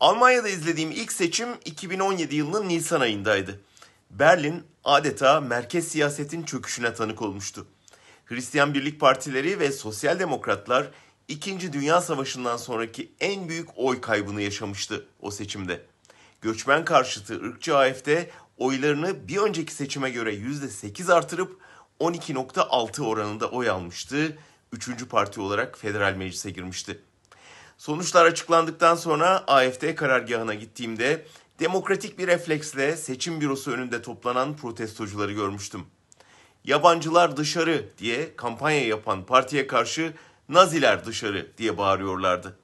Almanya'da izlediğim ilk seçim 2017 yılının Nisan ayındaydı. Berlin adeta merkez siyasetin çöküşüne tanık olmuştu. Hristiyan Birlik Partileri ve Sosyal Demokratlar 2. Dünya Savaşı'ndan sonraki en büyük oy kaybını yaşamıştı o seçimde. Göçmen karşıtı ırkçı AFD oylarını bir önceki seçime göre %8 artırıp 12.6 oranında oy almıştı. Üçüncü parti olarak federal meclise girmişti. Sonuçlar açıklandıktan sonra AFD karargahına gittiğimde demokratik bir refleksle seçim bürosu önünde toplanan protestocuları görmüştüm. Yabancılar dışarı diye kampanya yapan partiye karşı Naziler dışarı diye bağırıyorlardı.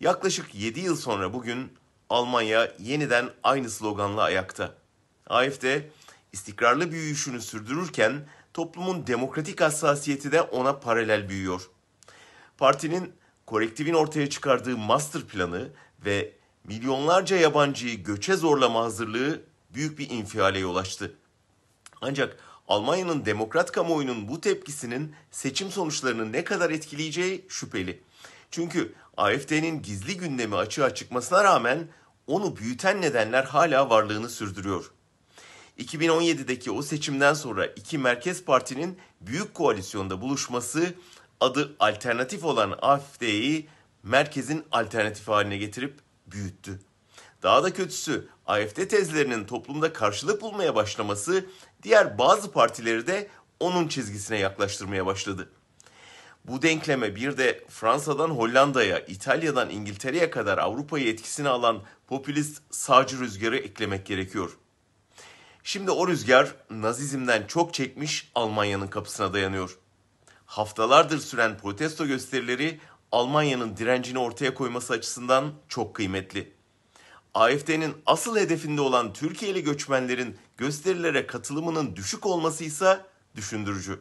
Yaklaşık 7 yıl sonra bugün Almanya yeniden aynı sloganla ayakta. AFD istikrarlı büyüyüşünü sürdürürken toplumun demokratik hassasiyeti de ona paralel büyüyor. Partinin kolektifin ortaya çıkardığı master planı ve milyonlarca yabancıyı göçe zorlama hazırlığı büyük bir infiale yol açtı. Ancak Almanya'nın demokrat kamuoyunun bu tepkisinin seçim sonuçlarını ne kadar etkileyeceği şüpheli. Çünkü AFD'nin gizli gündemi açığa çıkmasına rağmen onu büyüten nedenler hala varlığını sürdürüyor. 2017'deki o seçimden sonra iki merkez partinin büyük koalisyonda buluşması adı alternatif olan AFD'yi merkezin alternatif haline getirip büyüttü. Daha da kötüsü AFD tezlerinin toplumda karşılık bulmaya başlaması diğer bazı partileri de onun çizgisine yaklaştırmaya başladı. Bu denkleme bir de Fransa'dan Hollanda'ya, İtalya'dan İngiltere'ye kadar Avrupa'yı etkisine alan popülist sağcı rüzgarı eklemek gerekiyor. Şimdi o rüzgar Nazizm'den çok çekmiş Almanya'nın kapısına dayanıyor haftalardır süren protesto gösterileri Almanya'nın direncini ortaya koyması açısından çok kıymetli. AFD'nin asıl hedefinde olan Türkiye'li göçmenlerin gösterilere katılımının düşük olması ise düşündürücü.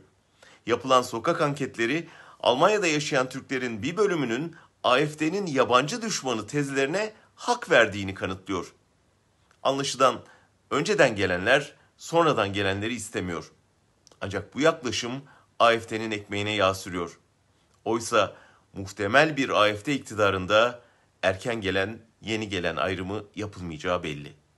Yapılan sokak anketleri Almanya'da yaşayan Türklerin bir bölümünün AFD'nin yabancı düşmanı tezlerine hak verdiğini kanıtlıyor. Anlaşılan önceden gelenler sonradan gelenleri istemiyor. Ancak bu yaklaşım AFD'nin ekmeğine yağ sürüyor. Oysa muhtemel bir AFD iktidarında erken gelen yeni gelen ayrımı yapılmayacağı belli.